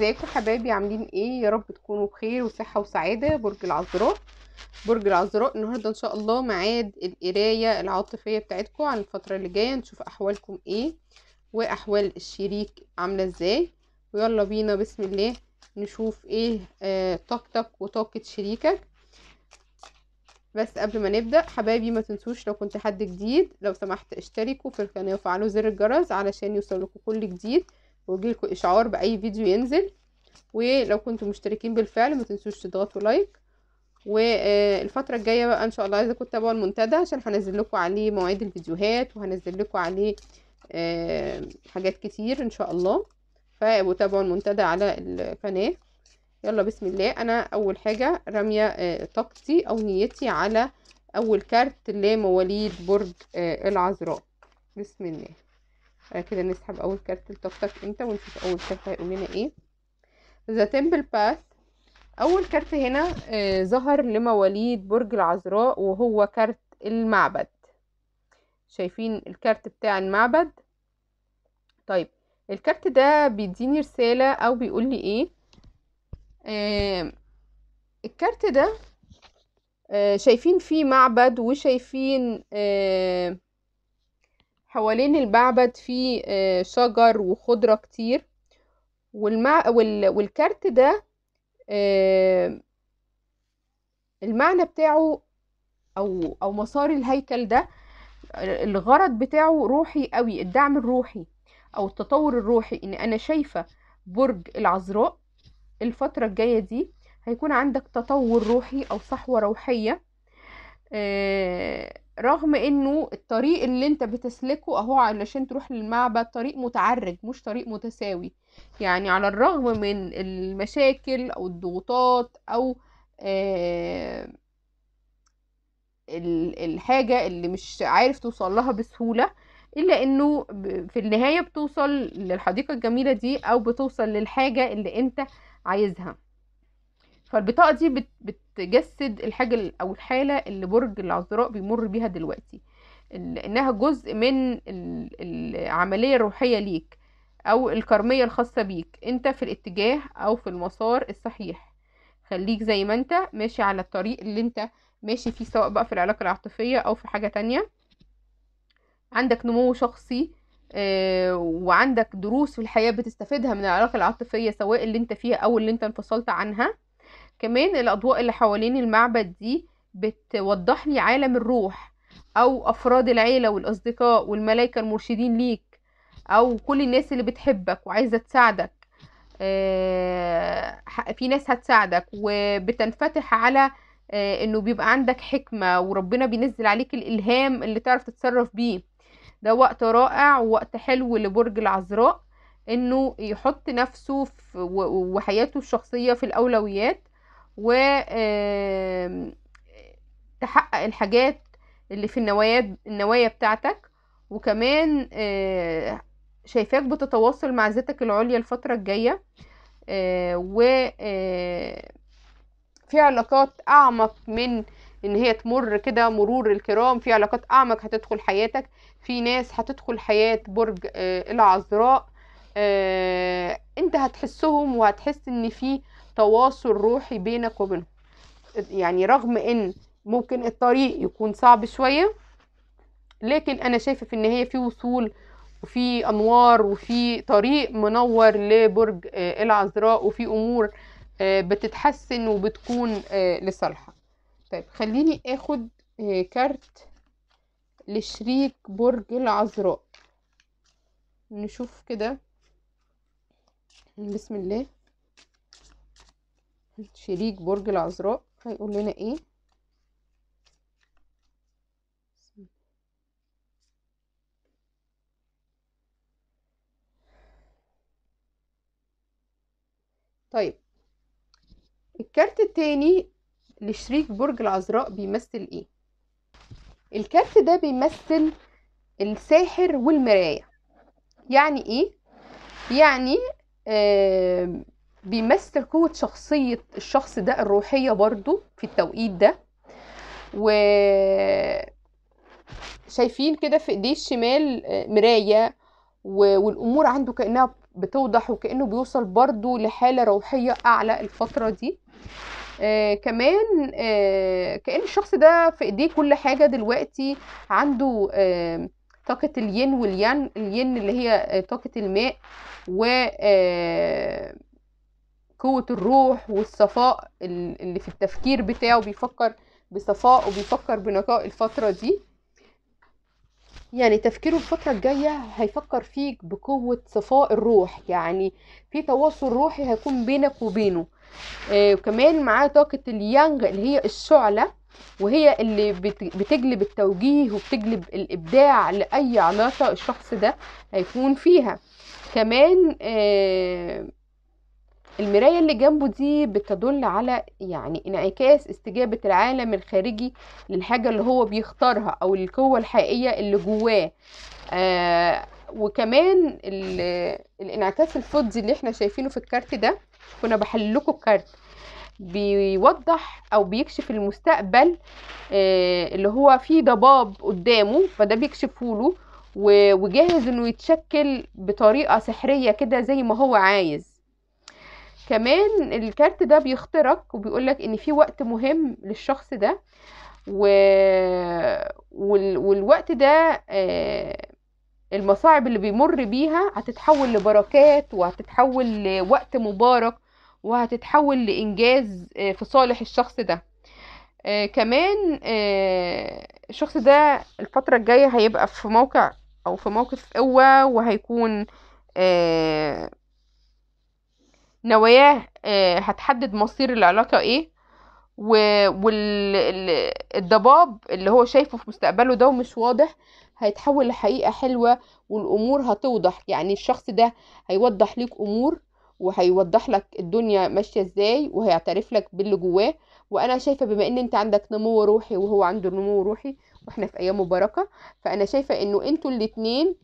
ازيكم حبايبي عاملين ايه يا رب تكونوا بخير وصحه وسعاده برج العذراء برج العذراء النهارده ان شاء الله ميعاد القرايه العاطفيه بتاعتكم عن الفتره اللي جايه نشوف احوالكم ايه واحوال الشريك عامله ازاي ويلا بينا بسم الله نشوف ايه آه طاقتك وطاقه شريكك بس قبل ما نبدا حبايبي ما تنسوش لو كنت حد جديد لو سمحت اشتركوا في القناه وفعلوا زر الجرس علشان لكم كل جديد ويجيلكوا اشعار باي فيديو ينزل ولو كنتم مشتركين بالفعل ما تنسوش تضغطوا لايك والفتره الجايه بقى ان شاء الله عايزاكم تتابعوا المنتدى عشان هنزل لكم عليه مواعيد الفيديوهات وهنزل لكم عليه آه، حاجات كتير ان شاء الله فتابعوا المنتدى على القناه يلا بسم الله انا اول حاجه راميه آه، طاقتي او نيتي على اول كارت لمواليد برج آه، العذراء بسم الله بعد كده نسحب اول كارت لطاقتك انت ونشوف اول كارت هيقول لنا ايه ذا تمبل باث اول كارت هنا آه، ظهر آه لمواليد برج العذراء وهو كارت المعبد شايفين الكارت بتاع المعبد طيب الكارت ده بيديني رسالة او بيقول لي ايه آه الكارت ده آه شايفين فيه معبد وشايفين آه حوالين المعبد في آه، شجر وخضرة كتير والمع... وال... والكارت ده آه، المعنى بتاعه أو أو مسار الهيكل ده الغرض بتاعه روحي قوي الدعم الروحي أو التطور الروحي إن أنا شايفة برج العذراء الفترة الجاية دي هيكون عندك تطور روحي أو صحوة روحية آه، رغم انه الطريق اللي انت بتسلكه اهو علشان تروح للمعبد طريق متعرج مش طريق متساوي يعني على الرغم من المشاكل او الضغوطات او آه الحاجة اللي مش عارف توصل لها بسهولة الا انه في النهاية بتوصل للحديقة الجميلة دي او بتوصل للحاجة اللي انت عايزها فالبطاقه دي بتجسد الحاجه او الحاله اللي برج العذراء بيمر بيها دلوقتي انها جزء من العمليه الروحيه ليك او الكرميه الخاصه بيك انت في الاتجاه او في المسار الصحيح خليك زي ما انت ماشي على الطريق اللي انت ماشي فيه سواء بقى في العلاقه العاطفيه او في حاجه تانية عندك نمو شخصي آه، وعندك دروس في الحياه بتستفيدها من العلاقه العاطفيه سواء اللي انت فيها او اللي انت انفصلت عنها كمان الأضواء اللي حوالين المعبد دي بتوضح لي عالم الروح أو أفراد العيلة والأصدقاء والملايكة المرشدين ليك أو كل الناس اللي بتحبك وعايزة تساعدك آه، في ناس هتساعدك وبتنفتح على آه، انه بيبقى عندك حكمة وربنا بينزل عليك الالهام اللي تعرف تتصرف بيه ده وقت رائع ووقت حلو لبرج العذراء انه يحط نفسه وحياته الشخصية في الاولويات و تحقق الحاجات اللي في النوايا النوايا بتاعتك وكمان آه، شايفاك بتتواصل مع ذاتك العليا الفترة الجاية آه، و آه، في علاقات اعمق من ان هي تمر كده مرور الكرام في علاقات اعمق هتدخل حياتك في ناس هتدخل حياة برج العذراء انت هتحسهم وهتحس ان في تواصل روحي بينك وبينهم يعني رغم ان ممكن الطريق يكون صعب شوية لكن انا شايفة في النهاية في وصول وفي انوار وفي طريق منور لبرج آه، العذراء وفي امور آه، بتتحسن وبتكون آه، لصالحك طيب خليني اخد كارت لشريك برج العذراء نشوف كده بسم الله شريك برج العذراء هيقول لنا ايه طيب الكارت التاني لشريك برج العذراء بيمثل ايه الكارت ده بيمثل الساحر والمراية يعني ايه يعني آه بيمثل قوة شخصية الشخص ده الروحية برضو في التوقيت ده و شايفين كده في ايديه الشمال آه، مراية والامور عنده كأنها بتوضح وكأنه بيوصل برضو لحالة روحية اعلى الفترة دي آه كمان آه كأن الشخص ده في ايديه كل حاجة دلوقتي عنده آه طاقة الين واليان الين اللي هي آه، طاقة الماء و آه قوة الروح والصفاء اللي في التفكير بتاعه بيفكر بصفاء وبيفكر بنقاء الفترة دي يعني تفكيره الفترة الجاية هيفكر فيك بقوة صفاء الروح يعني في تواصل روحي هيكون بينك وبينه آه وكمان معاه طاقة اليانغ اللي هي الشعلة وهي اللي بتجلب التوجيه وبتجلب الإبداع لأي علاقة الشخص ده هيكون فيها كمان آه المراية اللي جنبه دي بتدل على يعني انعكاس استجابة العالم الخارجي للحاجة اللي هو بيختارها أو القوة الحقيقية اللي جواه آه وكمان الانعكاس الفضي اللي احنا شايفينه في الكارت ده كنا بحللكوا الكارت بيوضح او بيكشف المستقبل آه اللي هو فيه ضباب قدامه فده بيكشفه له وجاهز انه يتشكل بطريقه سحريه كده زي ما هو عايز كمان الكارت ده بيخترق وبيقولك ان في وقت مهم للشخص ده و... وال... والوقت ده آه، المصاعب اللي بيمر بيها هتتحول لبركات وهتتحول لوقت مبارك وهتتحول لإنجاز آه، في صالح الشخص ده آه، كمان الشخص ده الفترة الجاية هيبقى في موقع أو في موقف قوة وهيكون نواياه آه، هتحدد مصير العلاقة ايه والضباب اللي هو شايفه في مستقبله ده ومش واضح هيتحول لحقيقة حلوة والأمور هتوضح يعني الشخص ده هيوضح ليك أمور وهيوضح لك الدنيا ماشية ازاي وهيعترف لك باللي جواه وانا شايفه بما ان انت عندك نمو روحي وهو عنده نمو روحي واحنا في ايام مباركه فانا شايفه انه انتوا الاتنين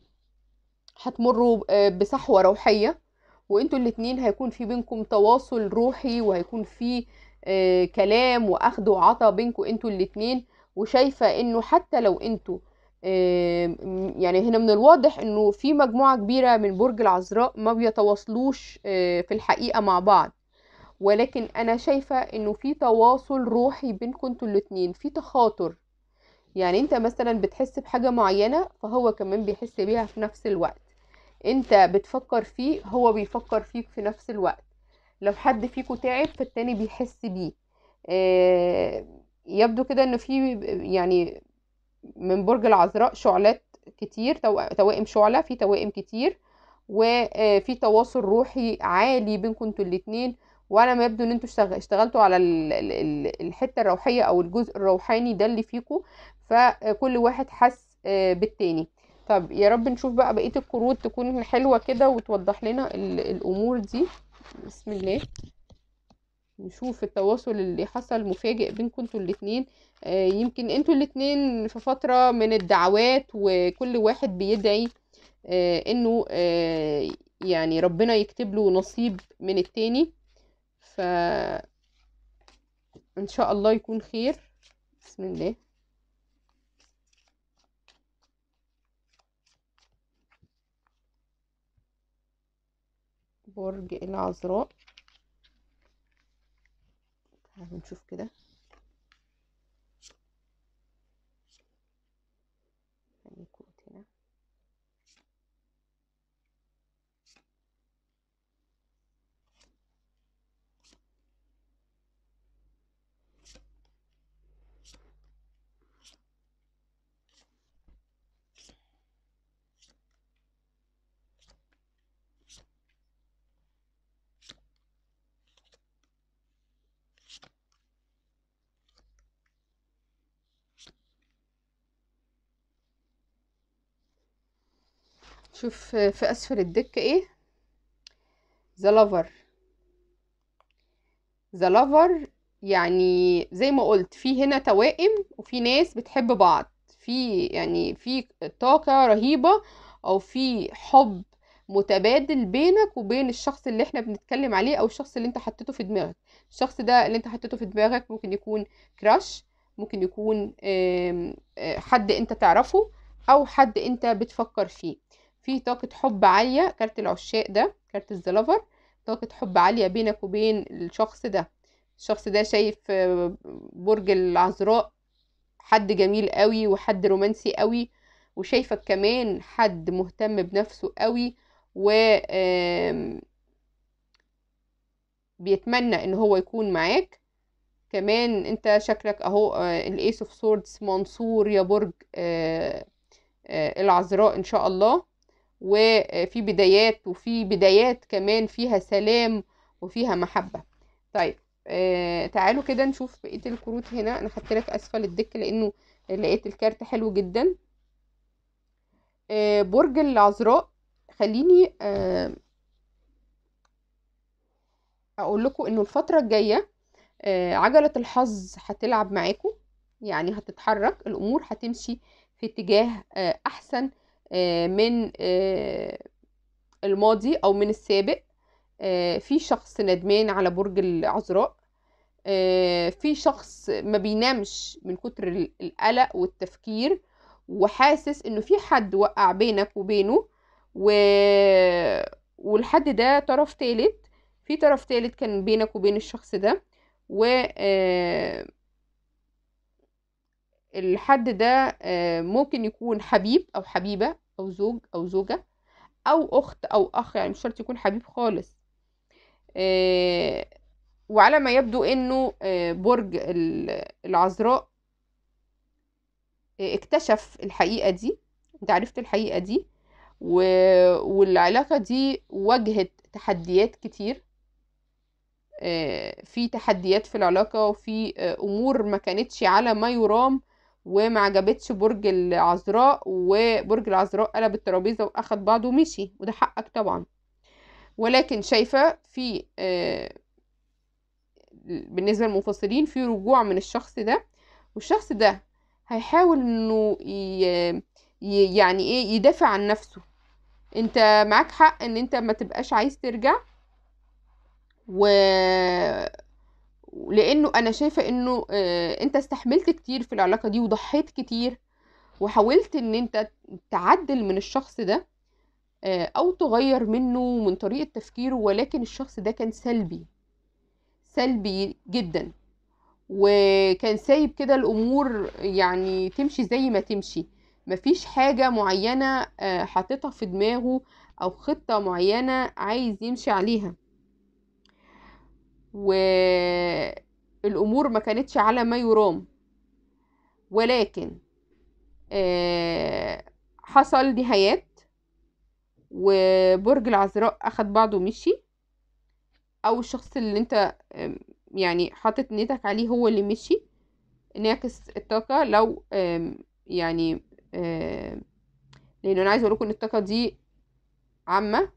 هتمروا آه، بصحوه روحيه وانتوا الاتنين هيكون في بينكم تواصل روحي وهيكون في آه، كلام واخد وعطى بينكم انتوا الاتنين وشايفه انه حتى لو انتوا آه، يعني هنا من الواضح انه في مجموعه كبيره من برج العذراء ما بيتواصلوش آه، في الحقيقه مع بعض ولكن انا شايفه انه في تواصل روحي بينكم انتوا الاتنين في تخاطر يعني انت مثلا بتحس بحاجه معينه فهو كمان بيحس بيها في نفس الوقت انت بتفكر فيه هو بيفكر فيك في نفس الوقت لو حد فيكو تعب فالتاني بيحس بيه آه، يبدو كده ان في يعني من برج العذراء شعلات كتير توائم شعلة في توائم كتير وفي آه، تواصل روحي عالي بينكم انتوا الاتنين وعلى ما يبدو ان انتوا اشتغلتوا على الحته الروحيه او الجزء الروحاني ده اللي فيكوا فكل واحد حس آه، بالتاني طب يا رب نشوف بقى بقيه القرود تكون حلوه كده وتوضح لنا الامور دي بسم الله نشوف التواصل اللي حصل مفاجئ بينكم انتوا الاتنين آه يمكن انتوا الاتنين في فتره من الدعوات وكل واحد بيدعي آه انه آه يعني ربنا يكتب له نصيب من التاني ف ان شاء الله يكون خير بسم الله برج العذراء هنشوف كده شوف في اسفل الدك ايه ذا لافر ذا لافر يعني زي ما قلت في هنا توائم وفي ناس بتحب بعض في يعني في طاقة رهيبة او في حب متبادل بينك وبين الشخص اللي احنا بنتكلم عليه او الشخص اللي انت حطيته في دماغك الشخص ده اللي انت حطيته في دماغك ممكن يكون كراش ممكن يكون آه، حد انت تعرفه او حد انت بتفكر فيه في طاقة حب عالية كارت العشاق ده كارت الزلافر طاقة حب عالية بينك وبين الشخص ده الشخص ده شايف آه، برج العذراء حد جميل قوي وحد رومانسي قوي وشايفك كمان حد مهتم بنفسه قوي و بيتمنى ان هو يكون معاك كمان انت شكلك اهو الايس اوف سوردز منصور يا برج آه، آه، العذراء ان شاء الله وفي بدايات وفي بدايات كمان فيها سلام وفيها محبة طيب آه تعالوا كده نشوف بقية الكروت هنا انا خدت لك اسفل الدك لانه لقيت الكارت حلو جدا آه برج العذراء خليني آه اقول لكم انه الفترة الجاية آه عجلة الحظ هتلعب معاكم يعني هتتحرك الامور هتمشي في اتجاه آه احسن آه، من آه، الماضي او من السابق آه، في شخص ندمان على برج العذراء في شخص ما بينامش من كتر القلق والتفكير وحاسس انه في حد وقع بينك وبينه و... والحد ده طرف تالت في طرف تالت كان بينك وبين الشخص ده و آه الحد ده آه، ممكن يكون حبيب او حبيبه او زوج او زوجه او اخت او اخ يعني مش شرط يكون حبيب خالص آه، وعلى ما يبدو انه آه، برج العذراء اكتشف الحقيقه دي انت عرفت الحقيقه دي والعلاقه دي واجهت تحديات كتير في تحديات في العلاقة وفي أمور ما كانتش على ما يرام وما عجبتش برج العذراء وبرج العذراء قلب الترابيزه واخد بعضه ومشي وده حقك طبعا ولكن شايفه في آه، بالنسبه للمنفصلين في رجوع من الشخص ده والشخص ده هيحاول انه يعني ايه يدافع عن نفسه انت معاك حق ان انت ما تبقاش عايز ترجع و لانه انا شايفه انه آه، انت استحملت كتير في العلاقه دي وضحيت كتير وحاولت ان انت تعدل من الشخص ده آه، او تغير منه من طريقه تفكيره ولكن الشخص ده كان سلبي سلبي جدا وكان سايب كده الامور يعني تمشي زي ما تمشي مفيش حاجه معينه آه، حاططها في دماغه او خطه معينه عايز يمشي عليها والامور ما كانتش على ما يرام ولكن آه، حصل نهايات وبرج العذراء اخد بعضه ومشي او الشخص اللي انت يعني حاطط نيتك عليه هو اللي مشي ناقص الطاقه لو يعني لانه انا عايزه اقول لكم ان الطاقه دي عامه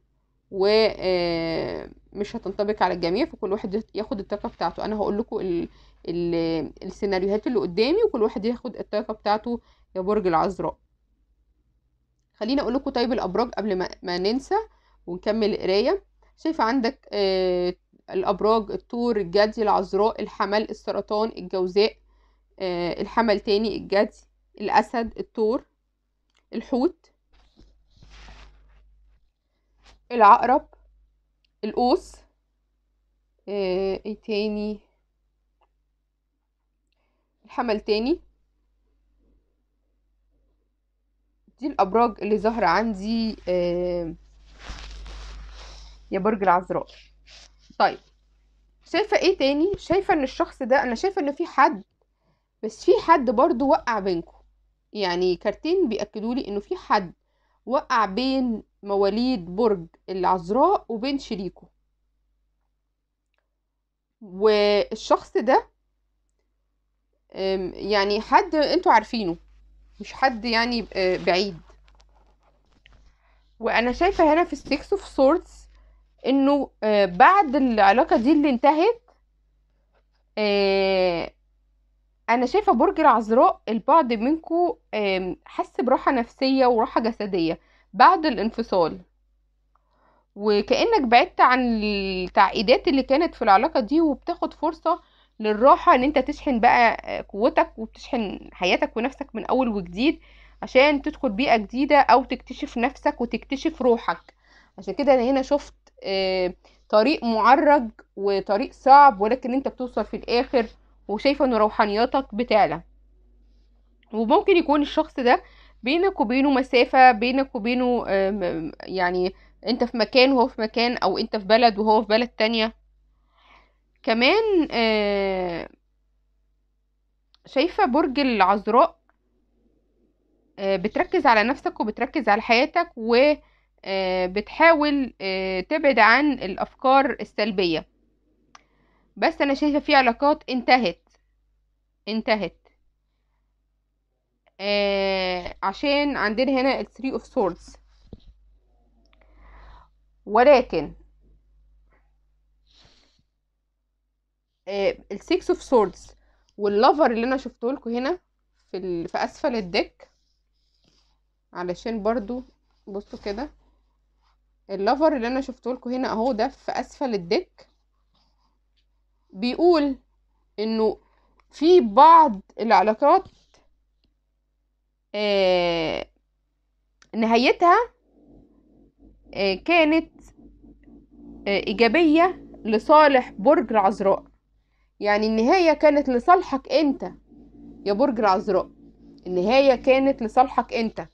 ومش آه، هتنطبق على الجميع فكل واحد ياخد الطاقه بتاعته انا هقول لكم ال... ال... السيناريوهات اللي قدامي وكل واحد ياخد الطاقه بتاعته يا برج العذراء خليني اقول لكم طيب الابراج قبل ما, ما ننسى ونكمل القرايه شايفه عندك آه الابراج الثور الجدي العذراء الحمل السرطان الجوزاء آه الحمل تاني الجدي الاسد الثور الحوت العقرب القوس آه، ايه تاني الحمل تاني دي الابراج اللي ظاهره عندي آه، يا برج العذراء طيب شايفه ايه تاني شايفه ان الشخص ده انا شايفه ان في حد بس في حد برضو وقع بينكم يعني كارتين بيأكدوا لي انه في حد وقع بين مواليد برج العذراء وبين شريكه والشخص ده يعني حد انتوا عارفينه مش حد يعني آه، بعيد وانا شايفه هنا في السكس اوف سوردز انه آه، بعد العلاقه دي اللي انتهت آه، انا شايفه برج العذراء البعض منكو حس براحه نفسيه وراحه جسديه بعد الانفصال وكأنك بعدت عن التعقيدات اللي كانت في العلاقة دي وبتاخد فرصة للراحة ان انت تشحن بقى قوتك وبتشحن حياتك ونفسك من اول وجديد عشان تدخل بيئة جديدة او تكتشف نفسك وتكتشف روحك عشان كده انا هنا شفت آه، طريق معرج وطريق صعب ولكن انت بتوصل في الاخر وشايفة ان روحانياتك بتعلى وممكن يكون الشخص ده بينك وبينه مسافة بينك وبينه يعني انت في مكان وهو في مكان او انت في بلد وهو في بلد تانية كمان آه، شايفة برج العذراء آه، بتركز على نفسك وبتركز على حياتك وبتحاول آه، تبعد عن الأفكار السلبية بس أنا شايفة في علاقات انتهت انتهت آه عشان عندنا هنا الثري اوف سوردز ولكن آه السيكس اوف سوردز واللوفر اللي انا شفته لكم هنا في ال... في اسفل الدك علشان برضو بصوا كده اللوفر اللي انا شفته لكم هنا اهو ده في اسفل الدك بيقول انه في بعض العلاقات آه، نهايتها آه، كانت آه، إيجابية لصالح برج العذراء يعني النهاية كانت لصالحك أنت يا برج العذراء النهاية كانت لصالحك أنت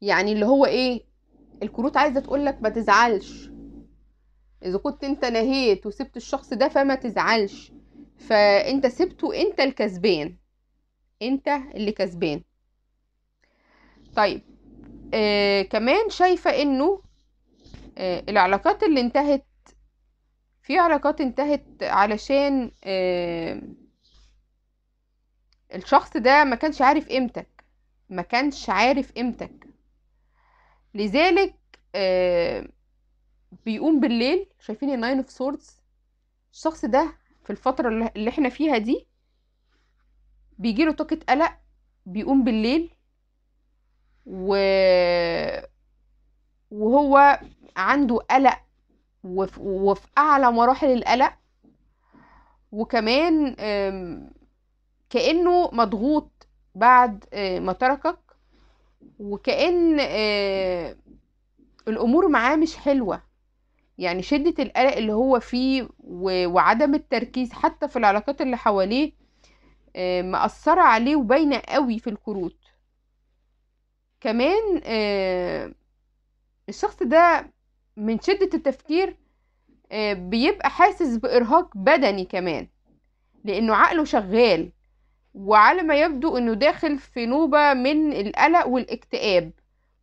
يعني اللي هو إيه الكروت عايزة تقولك ما تزعلش إذا كنت أنت نهيت وسبت الشخص ده فما تزعلش فأنت سبته أنت الكسبان انت اللي كسبان طيب آه كمان شايفة انه آه العلاقات اللي انتهت في علاقات انتهت علشان آه الشخص ده ما كانش عارف قيمتك ما كانش عارف قيمتك لذلك آه بيقوم بالليل شايفين الناين اوف سوردز الشخص ده في الفترة اللي احنا فيها دي بيجيله طاقة قلق بيقوم بالليل و... وهو عنده قلق وفي, وفي أعلى مراحل القلق وكمان كأنه مضغوط بعد آه، ما تركك وكأن آه، الأمور معاه مش حلوة يعني شدة القلق اللي هو فيه وعدم التركيز حتى في العلاقات اللي حواليه آه، مأثرة عليه وباينة قوي في الكروت كمان آه، الشخص ده من شدة التفكير آه، بيبقى حاسس بإرهاق بدني كمان لأنه عقله شغال وعلى ما يبدو أنه داخل في نوبة من القلق والاكتئاب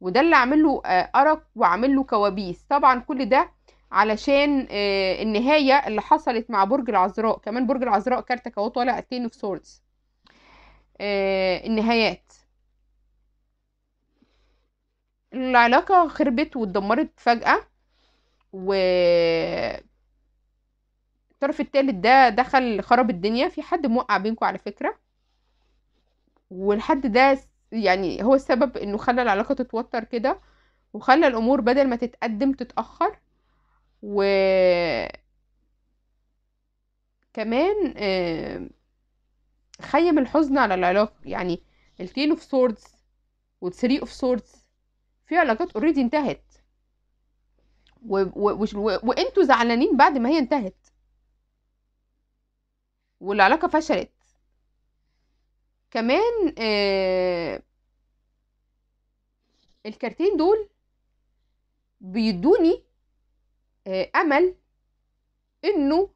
وده اللي عمله أرق وعمله كوابيس طبعا كل ده علشان آه، النهاية اللي حصلت مع برج العذراء كمان برج العذراء كارتك اهو طالع التين اوف سوردز النهايات العلاقة خربت واتدمرت فجأة و الطرف التالت ده دخل خرب الدنيا في حد موقع بينكم على فكرة والحد ده يعني هو السبب انه خلى العلاقة تتوتر كده وخلى الامور بدل ما تتقدم تتأخر و كمان آه، خيم الحزن على العلاقة يعني التين اوف سوردز والثري اوف سوردز في علاقات اوريدي انتهت و... و... و... وانتوا زعلانين بعد ما هي انتهت والعلاقة فشلت كمان آه الكارتين دول بيدوني آه، امل انه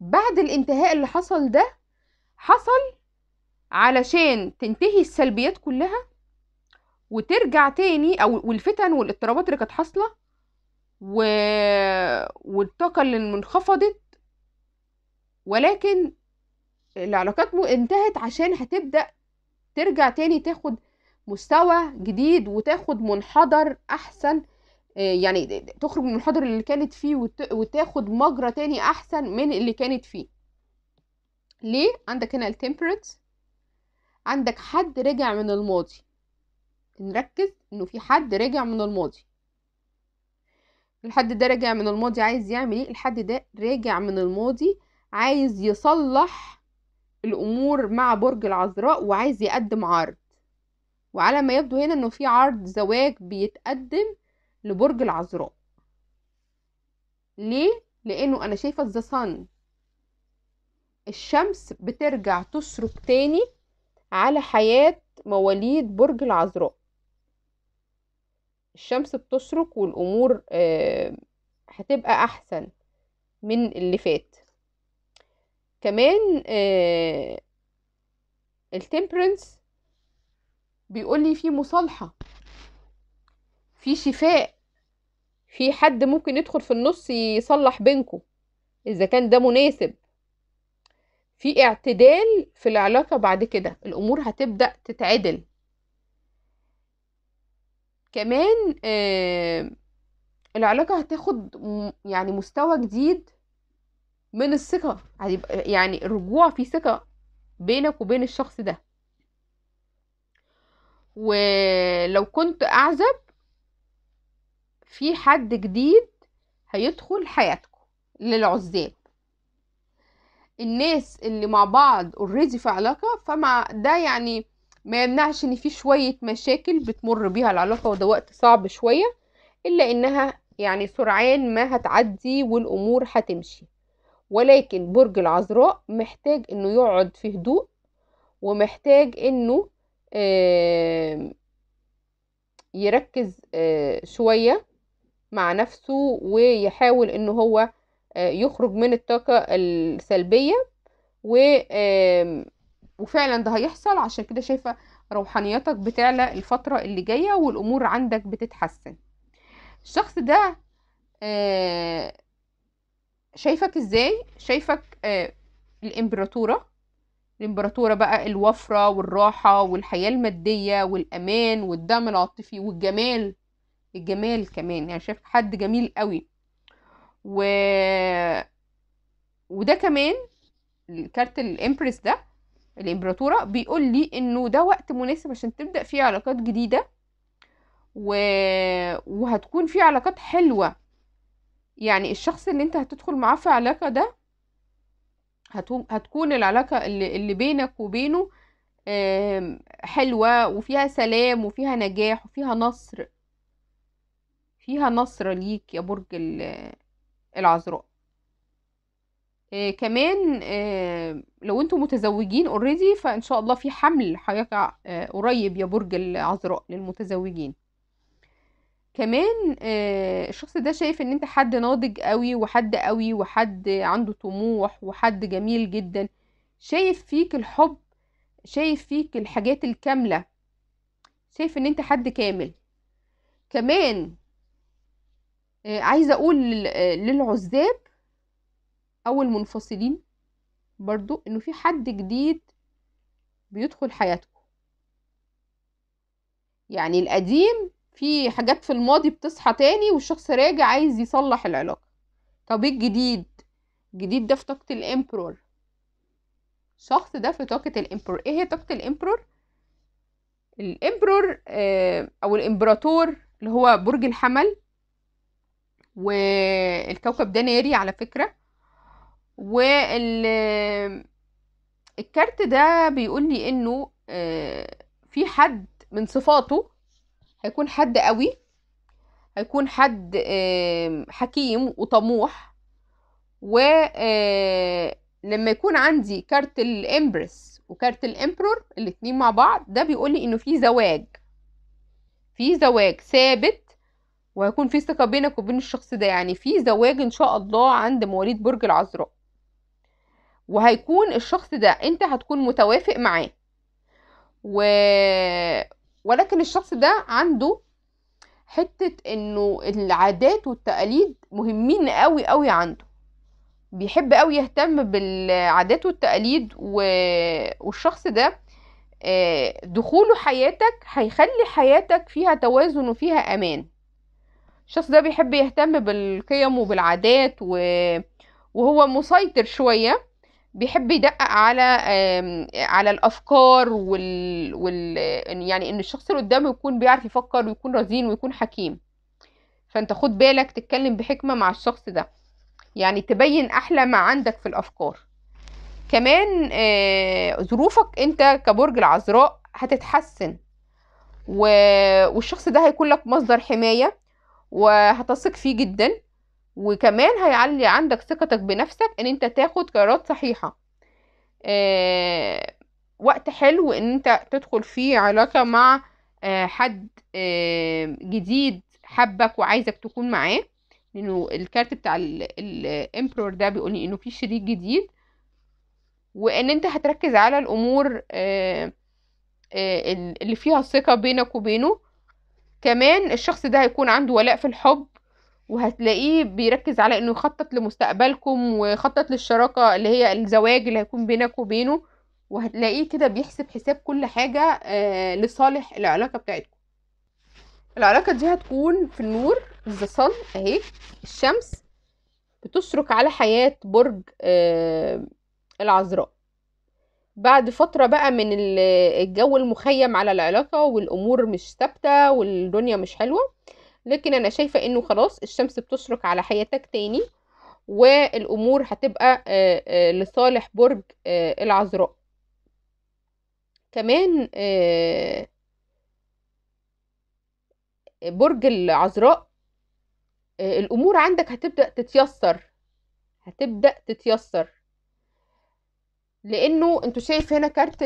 بعد الانتهاء اللي حصل ده حصل علشان تنتهي السلبيات كلها وترجع تاني او والفتن والاضطرابات اللي كانت حاصله و... والطاقه اللي انخفضت ولكن العلاقات انتهت عشان هتبدا ترجع تاني تاخد مستوى جديد وتاخد منحدر احسن آه، يعني تخرج من الحاضر اللي كانت فيه وتاخد مجرى تاني احسن من اللي كانت فيه ليه عندك هنا التمبرت عندك حد رجع من الماضي نركز انه في حد رجع من الماضي الحد ده راجع من الماضي عايز يعمل ايه الحد ده راجع من الماضي عايز يصلح الامور مع برج العذراء وعايز يقدم عرض وعلى ما يبدو هنا انه في عرض زواج بيتقدم لبرج العذراء ليه لانه انا شايفه ذا صن الشمس بترجع تسرق تاني على حياه مواليد برج العذراء الشمس بتسرق والامور آه هتبقى احسن من اللي فات كمان آه التمبرنس بيقول لي في مصالحه في شفاء في حد ممكن يدخل في النص يصلح بينكم اذا كان ده مناسب في اعتدال في العلاقة بعد كده الامور هتبدأ تتعدل كمان آه العلاقة هتاخد يعني مستوى جديد من الثقة هيبقى يعني الرجوع في ثقة بينك وبين الشخص ده ولو كنت أعزب في حد جديد هيدخل حياتكم للعزاب الناس اللي مع بعض اوريدي في علاقه فمع ده يعني ما يمنعش ان في شويه مشاكل بتمر بيها العلاقه وده وقت صعب شويه الا انها يعني سرعان ما هتعدي والامور هتمشي ولكن برج العذراء محتاج انه يقعد في هدوء ومحتاج انه يركز آه، شويه مع نفسه ويحاول ان هو آه، يخرج من الطاقة السلبية و وفعلا ده هيحصل عشان كده شايفة روحانياتك بتعلى الفترة اللي جاية والامور عندك بتتحسن الشخص ده آه، شايفك ازاي شايفك آه، الامبراطورة الامبراطورة بقى الوفرة والراحة والحياة المادية والامان والدعم العاطفي والجمال الجمال كمان يعني شايف حد جميل قوي و وده كمان الكارت الامبرس ده الامبراطوره بيقول لي انه ده وقت مناسب عشان تبدا فيه علاقات جديده و... وهتكون فيه علاقات حلوه يعني الشخص اللي انت هتدخل معاه في علاقه ده هتكون العلاقه اللي, اللي بينك وبينه آمم، حلوه وفيها سلام وفيها نجاح وفيها نصر فيها نصر ليك يا برج العذراء آه كمان آه لو انتم متزوجين اوريدي فان شاء الله في حمل هيقع آه قريب يا برج العذراء للمتزوجين كمان آه، الشخص ده شايف ان انت حد ناضج قوي وحد قوي وحد عنده طموح وحد جميل جدا شايف فيك الحب شايف فيك الحاجات الكاملة شايف ان انت حد كامل كمان آه، عايزه اقول آه، للعزاب او المنفصلين برضو انه في حد جديد بيدخل حياتكم يعني القديم في حاجات في الماضي بتصحى تاني والشخص راجع عايز يصلح العلاقه طب ايه الجديد الجديد ده في طاقه الامبرور الشخص ده في طاقه الامبرور ايه هي طاقه الامبرور الامبرور آه، او الامبراطور اللي هو برج الحمل والكوكب ده ناري على فكرة وال الكارت ده بيقول لي انه آه، في حد من صفاته هيكون حد قوي هيكون حد آه، حكيم وطموح ولما آه، يكون عندي كارت الامبرس وكارت الامبرور الاتنين مع بعض ده بيقول لي انه في زواج في زواج ثابت وهيكون في ثقة بينك وبين الشخص ده يعني في زواج إن شاء الله عند مواليد برج العذراء وهيكون الشخص ده أنت هتكون متوافق معاه و... ولكن الشخص ده عنده حتة إنه العادات والتقاليد مهمين قوي قوي عنده بيحب قوي يهتم بالعادات والتقاليد و... والشخص ده آه، دخوله حياتك هيخلي حياتك فيها توازن وفيها امان الشخص ده بيحب يهتم بالقيم وبالعادات و... وهو مسيطر شوية بيحب يدقق على على الافكار وال, وال... يعني ان الشخص اللي قدامه يكون بيعرف يفكر ويكون رزين ويكون حكيم فانت خد بالك تتكلم بحكمه مع الشخص ده يعني تبين احلى ما عندك في الافكار كمان آه، ظروفك انت كبرج العذراء هتتحسن والشخص ده هيكون لك مصدر حمايه وهتثق فيه جدا وكمان هيعلي عندك ثقتك بنفسك ان انت تاخد قرارات صحيحه آه وقت حلو ان انت تدخل فيه علاقه مع آه حد آه جديد حبك وعايزك تكون معاه لانه الكارت بتاع الامبرور ده بيقولي انه في شريك جديد وان انت هتركز على الامور آه، آه، اللي فيها ثقه بينك وبينه كمان الشخص ده هيكون عنده ولاء في الحب وهتلاقيه بيركز على انه يخطط لمستقبلكم ويخطط للشراكة اللي هي الزواج اللي هيكون بينك وبينه وهتلاقيه كده بيحسب حساب كل حاجة آه، لصالح العلاقة بتاعتكم العلاقة دي هتكون في النور ذا اهي الشمس بتشرق على حياة برج آه، العذراء بعد فترة بقى من الجو المخيم على العلاقة والأمور مش ثابتة والدنيا مش حلوة لكن أنا شايفة إنه خلاص الشمس بتشرق على حياتك تاني والأمور هتبقى لصالح برج العذراء كمان برج العذراء الأمور عندك هتبدأ تتيسر هتبدأ تتيسر لانه انتوا شايف هنا كارت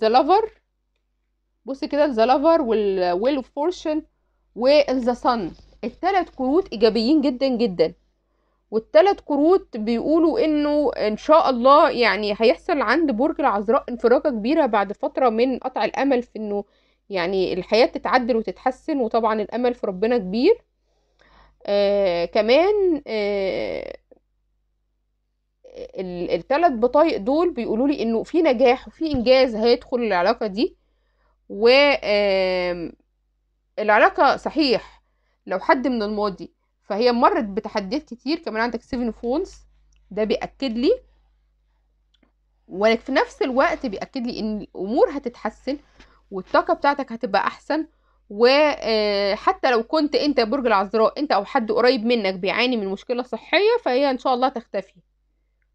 لافر بص كده لافر والويل اوف فورشن والذا صن الثلاث كروت ايجابيين جدا جدا والثلاث كروت بيقولوا انه ان شاء الله يعني هيحصل عند برج العذراء انفراجه كبيره بعد فتره من قطع الامل في انه يعني الحياه تتعدل وتتحسن وطبعا الامل في ربنا كبير آه كمان آه الثلاث بطايق دول بيقولوا لي انه في نجاح وفي انجاز هيدخل العلاقه دي و العلاقه صحيح لو حد من الماضي فهي مرت بتحديات كتير كمان عندك سيفن فونز ده بيأكد لي وفي نفس الوقت بيأكد لي ان الامور هتتحسن والطاقه بتاعتك هتبقى احسن وحتى آه، لو كنت انت برج العذراء انت او حد قريب منك بيعاني من مشكله صحيه فهي ان شاء الله تختفي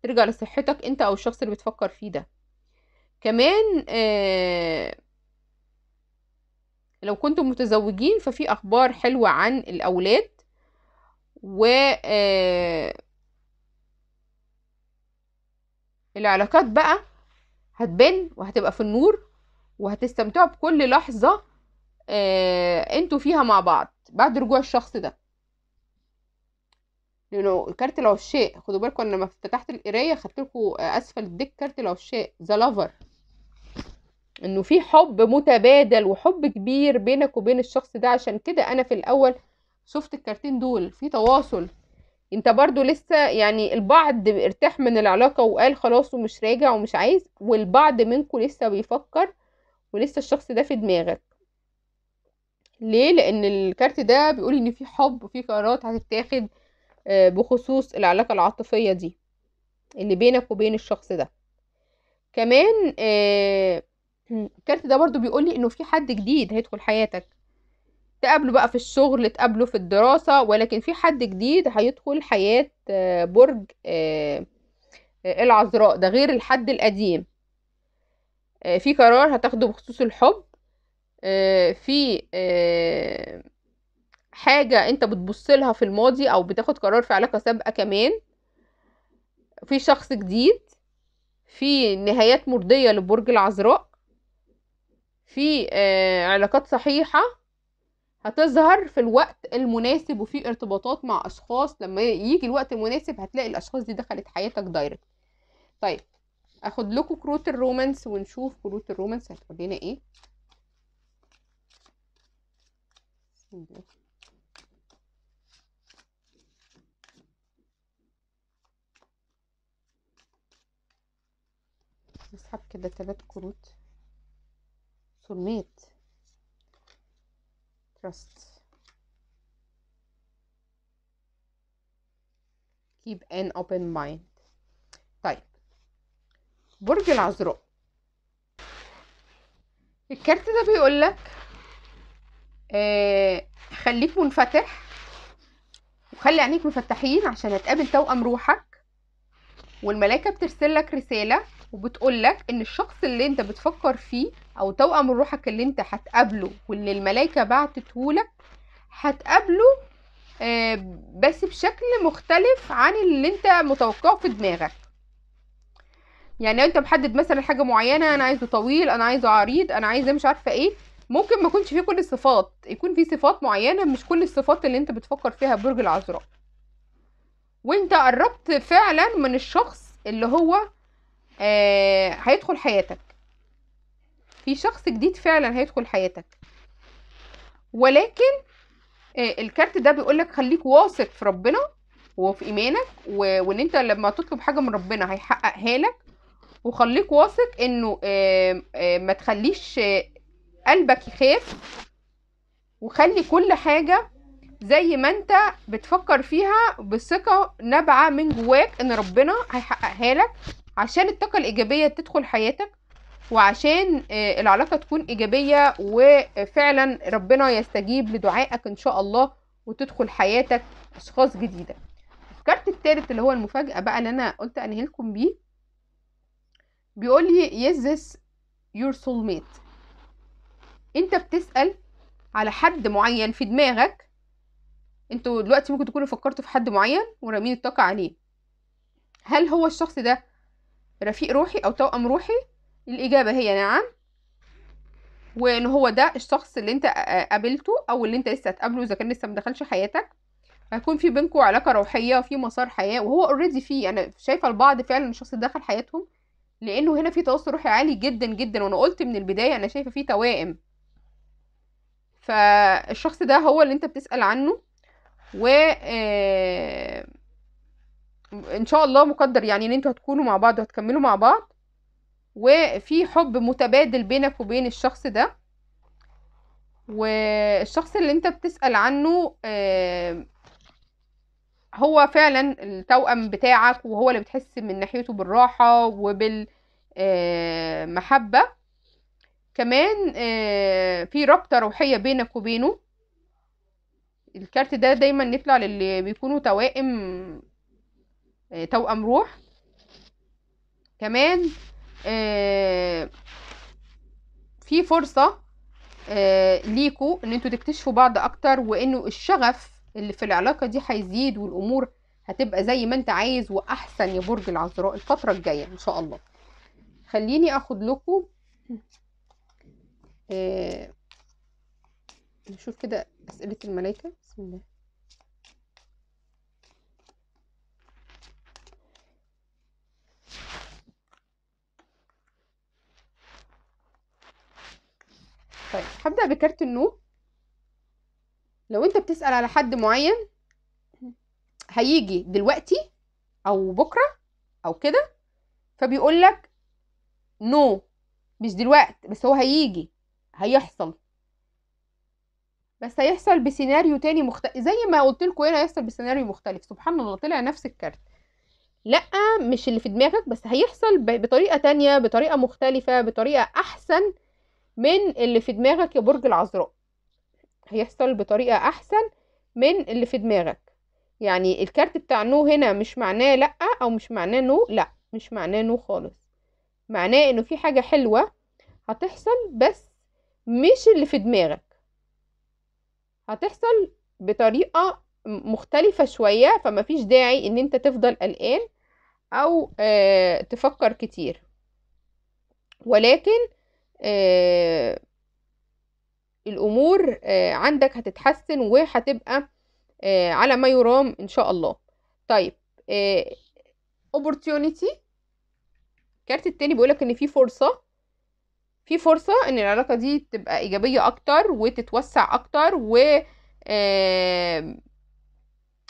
ترجع لصحتك انت او الشخص اللي بتفكر فيه ده كمان آه لو كنتم متزوجين ففي اخبار حلوة عن الاولاد و آه العلاقات بقى هتبان وهتبقى في النور وهتستمتعوا بكل لحظة آه انتوا فيها مع بعض بعد رجوع الشخص ده لانه كارت العشاء خدوا بالكم انا لما فتحت القرايه خدت لكم اسفل الديك كارت العشاء ذا لافر انه في حب متبادل وحب كبير بينك وبين الشخص ده عشان كده انا في الاول شفت الكارتين دول في تواصل انت برضو لسه يعني البعض ارتاح من العلاقه وقال خلاص ومش راجع ومش عايز والبعض منكم لسه بيفكر ولسه الشخص ده في دماغك ليه لان الكارت ده بيقول ان في حب وفي قرارات هتتاخد آه، بخصوص العلاقة العاطفية دي اللي بينك وبين الشخص ده كمان الكارت آه، ده برضو بيقولي انه في حد جديد هيدخل حياتك تقابله بقى في الشغل تقابله في الدراسة ولكن في حد جديد هيدخل حياة آه، برج العذراء ده غير الحد القديم في قرار هتاخده بخصوص الحب في حاجة انت بتبص لها في الماضي او بتاخد قرار في علاقة سابقة كمان في شخص جديد في نهايات مرضية لبرج العذراء في آه علاقات صحيحة هتظهر في الوقت المناسب وفي ارتباطات مع اشخاص لما يجي الوقت المناسب هتلاقي الاشخاص دي دخلت حياتك دايركت طيب اخد لكم كروت الرومانس ونشوف كروت الرومانس هتقول لنا ايه نسحب كده ثلاث كروت سولميت تراست keep an open mind طيب برج العذراء الكارت ده بيقول لك آه خليك منفتح وخلي عينيك مفتحين عشان هتقابل توأم روحك والملائكة بترسل لك رسالة وبتقول لك ان الشخص اللي انت بتفكر فيه او توأم روحك اللي انت هتقابله واللي الملائكة بعتته لك هتقابله آه، بس بشكل مختلف عن اللي انت متوقعه في دماغك يعني انت محدد مثلا حاجه معينه انا عايزه طويل انا عايزه عريض انا عايزه مش عارفه ايه ممكن ما يكونش فيه كل الصفات يكون فيه صفات معينه مش كل الصفات اللي انت بتفكر فيها برج العذراء وانت قربت فعلا من الشخص اللي هو آه، هيدخل حياتك في شخص جديد فعلا هيدخل حياتك ولكن آه، الكارت ده بيقولك خليك واثق في ربنا وفي ايمانك وان انت لما تطلب حاجه من ربنا هيحققها لك وخليك واثق انه ما تخليش آه، قلبك يخاف وخلي كل حاجه زي ما انت بتفكر فيها بثقه نابعه من جواك ان ربنا هيحققها لك عشان الطاقة الإيجابية تدخل حياتك وعشان آه، العلاقة تكون إيجابية وفعلا ربنا يستجيب لدعائك إن شاء الله وتدخل حياتك أشخاص جديدة الكارت التالت اللي هو المفاجأة بقى اللي أنا قلت لكم بيه بيقول لي yes this your soulmate أنت بتسأل على حد معين في دماغك انتوا دلوقتي ممكن تكونوا فكرتوا في حد معين ورامين الطاقة عليه هل هو الشخص ده رفيق روحي او توأم روحي الاجابة هي نعم وان هو ده الشخص اللي انت قابلته او اللي انت لسه هتقابله اذا كان لسه مدخلش حياتك هيكون في بينكم علاقه روحيه وفي مسار حياه وهو اوريدي فيه انا شايفه البعض فعلا الشخص دخل حياتهم لانه هنا في تواصل روحي عالي جدا جدا وانا قلت من البدايه انا شايفه فيه توائم فالشخص ده هو اللي انت بتسال عنه و آه، ان شاء الله مقدر يعني ان انتوا هتكونوا مع بعض وهتكملوا مع بعض وفي حب متبادل بينك وبين الشخص ده والشخص اللي انت بتسأل عنه هو فعلا التوأم بتاعك وهو اللي بتحس من ناحيته بالراحة وبالمحبة كمان في رابطة روحية بينك وبينه الكارت ده دايما يطلع للي بيكونوا توائم آه، توأم روح كمان آه، في فرصة آه، ليكوا ان انتوا تكتشفوا بعض اكتر وانه الشغف اللي في العلاقة دي هيزيد والامور هتبقى زي ما انت عايز واحسن يا برج العذراء الفترة الجاية ان شاء الله خليني اخد لكم نشوف كده اسئلة الملايكة بسم الله طيب هبدأ بكارت النو لو انت بتسأل على حد معين هيجي دلوقتي او بكرة او كده فبيقول لك نو مش دلوقتي بس هو هيجي هيحصل بس هيحصل بسيناريو تاني مختلف زي ما قلت لكم هنا هيحصل بسيناريو مختلف سبحان الله طلع نفس الكارت لا مش اللي في دماغك بس هيحصل بطريقه تانية بطريقه مختلفه بطريقه احسن من اللي في دماغك يا برج العذراء هيحصل بطريقة احسن من اللي في دماغك يعني الكارت بتاع نو هنا مش معناه لا او مش معناه نو لا مش معناه نو خالص معناه انه في حاجة حلوة هتحصل بس مش اللي في دماغك هتحصل بطريقة مختلفة شوية فما فيش داعي ان انت تفضل قلقان او آه تفكر كتير ولكن آه، الامور آه، عندك هتتحسن وهتبقى آه، على ما يرام ان شاء الله طيب opportunity الكارت التاني بيقولك ان في فرصه في فرصه ان العلاقه دي تبقى ايجابيه اكتر وتتوسع اكتر و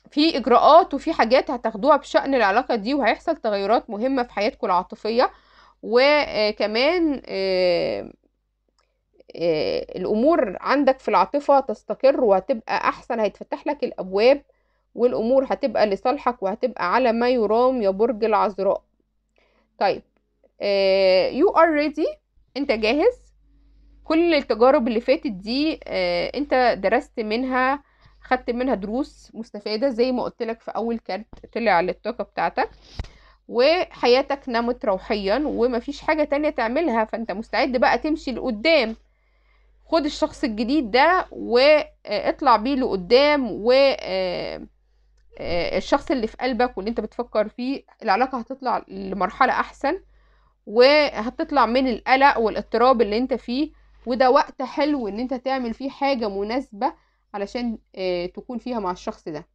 في اجراءات وفي حاجات هتاخدوها بشان العلاقه دي وهيحصل تغيرات مهمه في حياتكم العاطفيه وكمان آه، آه، الامور عندك في العاطفه تستقر وهتبقى احسن هيتفتح لك الابواب والامور هتبقى لصالحك وهتبقى على ما يرام يا برج العذراء طيب يو ار ريدي انت جاهز كل التجارب اللي فاتت دي آه، انت درست منها خدت منها دروس مستفاده زي ما قلت لك في اول كارت طلع للطاقه بتاعتك وحياتك نمت روحيا ومفيش حاجة تانية تعملها فانت مستعد بقى تمشي لقدام خد الشخص الجديد ده واطلع آه، بيه لقدام و آه، آه، الشخص اللي في قلبك واللي انت بتفكر فيه العلاقة هتطلع لمرحلة احسن وهتطلع من القلق والاضطراب اللي انت فيه وده وقت حلو ان انت تعمل فيه حاجة مناسبة علشان تكون فيها مع الشخص ده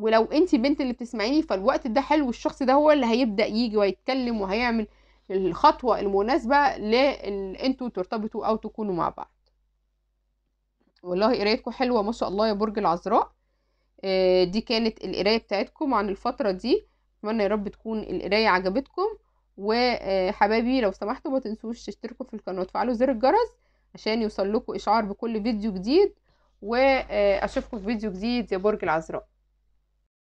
ولو انت بنت اللي بتسمعيني فالوقت ده حلو الشخص ده هو اللي هيبدا يجي ويتكلم وهيعمل الخطوه المناسبه لانتوا ترتبطوا او تكونوا مع بعض والله قرايتكم حلوه ما شاء الله يا برج العذراء آه، دي كانت القرايه بتاعتكم عن الفتره دي اتمنى يا رب تكون القرايه عجبتكم وحبايبي آه، لو سمحتوا ما تنسوش تشتركوا في القناه وتفعلوا زر الجرس عشان يوصل لكم اشعار بكل فيديو جديد واشوفكم آه، في فيديو جديد يا برج العذراء